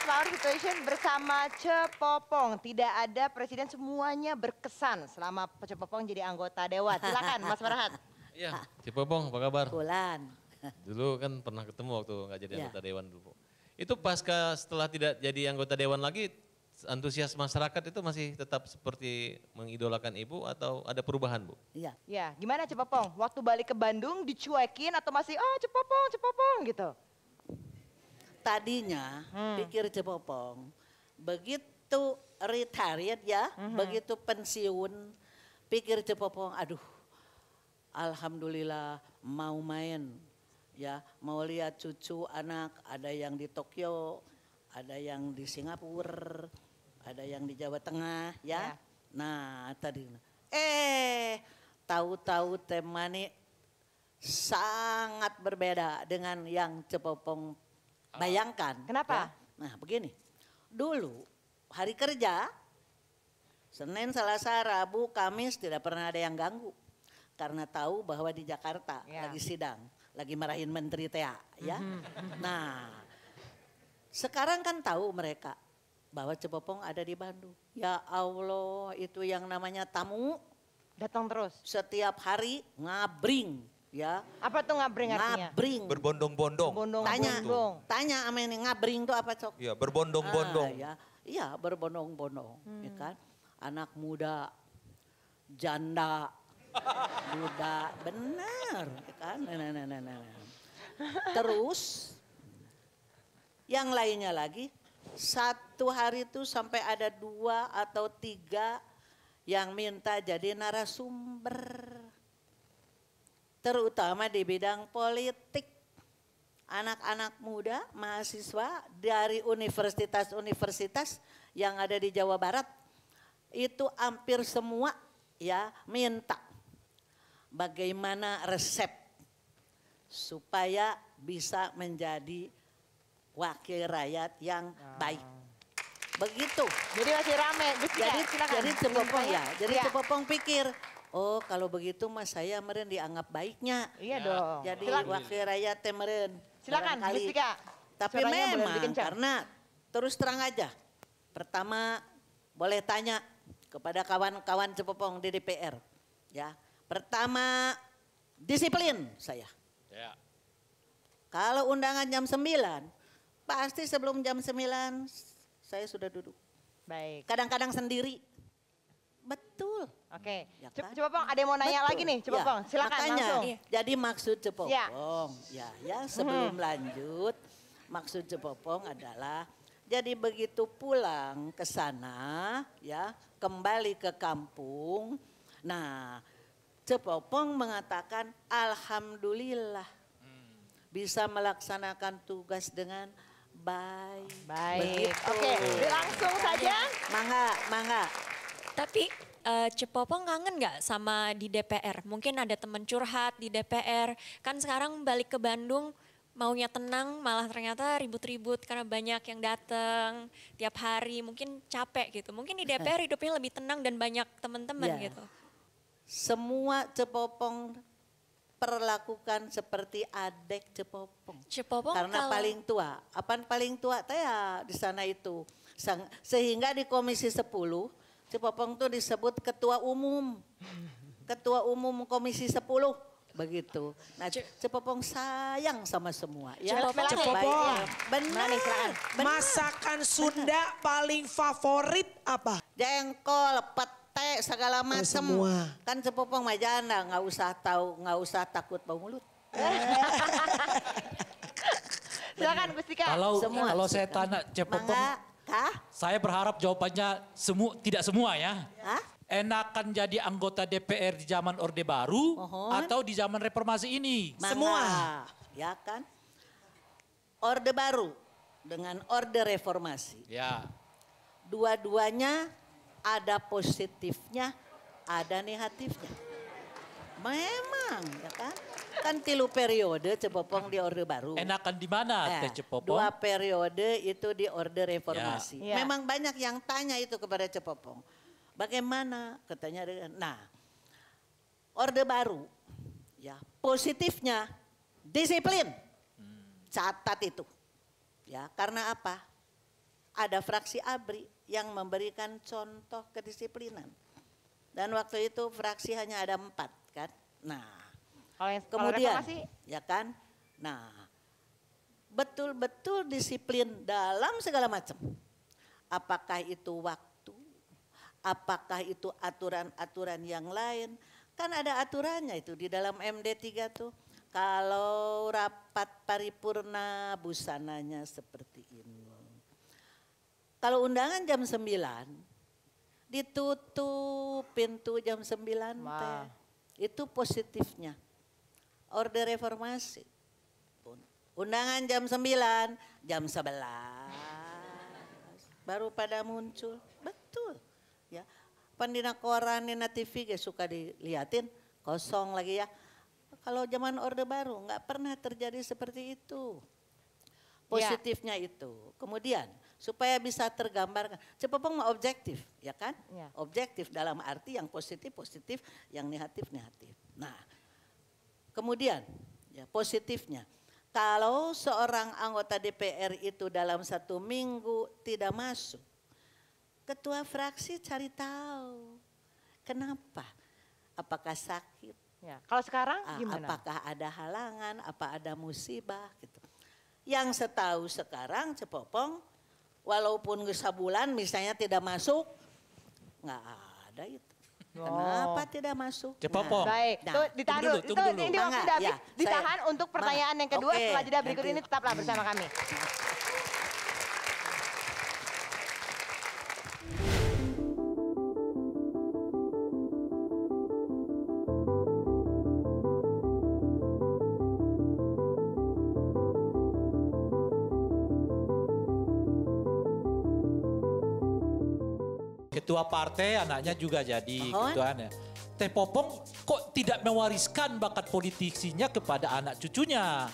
House Power Situation bersama Cepopong. Tidak ada presiden semuanya berkesan selama Cepopong jadi anggota Dewan. Silakan Mas Farhat. Iya, Cepopong apa kabar? Bulan. Dulu kan pernah ketemu waktu nggak jadi ya. anggota Dewan dulu. Itu pasca setelah tidak jadi anggota Dewan lagi, antusias masyarakat itu masih tetap seperti mengidolakan ibu atau ada perubahan bu? Iya. Ya, gimana Cepopong? Waktu balik ke Bandung dicuekin atau masih oh, Cepopong, Cepopong gitu? tadinya hmm. pikir cepopong begitu retired ya, hmm begitu pensiun pikir cepopong aduh alhamdulillah mau main ya, mau lihat cucu anak, ada yang di Tokyo, ada yang di Singapura, ada yang di Jawa Tengah ya. ya. Nah, tadi eh tahu-tahu temani sangat berbeda dengan yang cepopong Ah. Bayangkan. Kenapa? Ya? Nah begini, dulu hari kerja, Senin, Selasa, Rabu, Kamis tidak pernah ada yang ganggu. Karena tahu bahwa di Jakarta ya. lagi sidang, lagi marahin Menteri TA ya. Mhm, mhm. Nah sekarang kan tahu mereka bahwa Cepopong ada di Bandung. Ya Allah itu yang namanya tamu. Datang terus? Setiap hari ngabring ya. Apa tuh ngabring artinya? Ngabring. Berbondong-bondong. Bondong, tanya, bondong. tanya sama ini ngabring tuh apa cok? Iya berbondong-bondong. Ah, ya. Iya berbondong-bondong, hmm. ya kan. Anak muda, janda, muda, benar, ya kan. Nah, nah, nah, nah, nah. Terus, yang lainnya lagi, satu hari itu sampai ada dua atau tiga yang minta jadi narasumber terutama di bidang politik. Anak-anak muda, mahasiswa dari universitas-universitas yang ada di Jawa Barat itu hampir semua ya minta bagaimana resep supaya bisa menjadi wakil rakyat yang ah. baik. Begitu. Jadi masih rame. Jadi, ya, jadi cepopong iya. ya. Jadi ya. cepopong pikir Oh kalau begitu mas saya meren dianggap baiknya. Iya ya. dong. Jadi Silahkan. wakil rakyat temeren. Silakan Tapi Suaranya memang karena terus terang aja. Pertama boleh tanya kepada kawan-kawan cepopong di DPR. Ya. Pertama disiplin saya. Ya. Kalau undangan jam 9 pasti sebelum jam 9 saya sudah duduk. Baik. Kadang-kadang sendiri. Betul. Oke, ya kan? coba Pong ada yang mau nanya Betul. lagi nih, coba ya. Pong silakan Makanya, langsung. Jadi maksud Cepopong, ya, ya, ya sebelum hmm. lanjut, maksud Cepopong adalah jadi begitu pulang ke sana, ya kembali ke kampung. Nah, Cepopong mengatakan alhamdulillah hmm. bisa melaksanakan tugas dengan baik. Baik. Begitu. Oke, langsung saja. Mangga, mangga. Tapi uh, eh, Cepopo kangen nggak sama di DPR? Mungkin ada teman curhat di DPR. Kan sekarang balik ke Bandung maunya tenang malah ternyata ribut-ribut karena banyak yang datang tiap hari mungkin capek gitu mungkin di DPR hidupnya lebih tenang dan banyak teman-teman ya. gitu semua cepopong perlakukan seperti adek cepopong cepopong karena kalau... paling tua apa paling tua teh ya di sana itu sehingga di komisi 10 Cepopong tuh disebut ketua umum. Ketua umum Komisi 10 begitu. Nah, Cepopong sayang sama semua. Ya, Cepopong. Cepopong. Benar. Benar. Masakan Sunda paling favorit apa? Jengkol, pete, segala macam. Oh, kan Cepopong mah nggak usah tahu, nggak usah takut bau mulut. Eh. Silakan Gustika. Kalau semua. kalau saya tanya Cepopong Hah? Saya berharap jawabannya semu tidak semua ya. Hah? Enakan jadi anggota DPR di zaman Orde Baru Mohon. atau di zaman reformasi ini? Mana? Semua. Ya kan? Orde Baru dengan Orde Reformasi. Ya. Dua-duanya ada positifnya, ada negatifnya. Memang, ya kan? Kan tilu periode Cepopong di Orde Baru. Enakan di mana nah, Teh Cepopong? Dua periode itu di Orde Reformasi. Ya. ya. Memang banyak yang tanya itu kepada Cepopong. Bagaimana? Katanya, nah Orde Baru ya positifnya disiplin. Catat itu. Ya, karena apa? Ada fraksi ABRI yang memberikan contoh kedisiplinan. Dan waktu itu fraksi hanya ada empat. Nah, kalau yang, kemudian kalau ya kan? Nah, betul-betul disiplin dalam segala macam. Apakah itu waktu? Apakah itu aturan-aturan yang lain? Kan ada aturannya itu di dalam MD3 tuh. Kalau rapat paripurna busananya seperti ini. Kalau undangan jam 9, ditutup pintu jam 9 teh itu positifnya. Order reformasi. Undangan jam 9, jam 11. Baru pada muncul. Betul. Ya. Pandina koran, Nina TV ya suka diliatin. Kosong lagi ya. Kalau zaman Orde Baru nggak pernah terjadi seperti itu. Ya. Positifnya ya. itu. Kemudian supaya bisa tergambarkan. Cepopong mau objektif, ya kan? Ya. Objektif dalam arti yang positif positif, yang negatif negatif. Nah, kemudian ya positifnya kalau seorang anggota DPR itu dalam satu minggu tidak masuk, ketua fraksi cari tahu kenapa, apakah sakit? Ya. Kalau sekarang ah, gimana? Apakah ada halangan? Apa ada musibah? Gitu. Yang setahu sekarang Cepopong walaupun sebulan misalnya tidak masuk, nggak ada itu. Oh. tidak masuk? Cepopong. Nah, baik. Nah. Tuh, ditahan dulu. Itu yang diwaktu habis. Ya, ditahan saya, untuk pertanyaan mana? yang kedua okay. setelah jeda berikut ini tetaplah bersama kami. ketua partai, anaknya juga jadi Pohon. ketua ya. Teh Popong kok tidak mewariskan bakat politisinya kepada anak cucunya?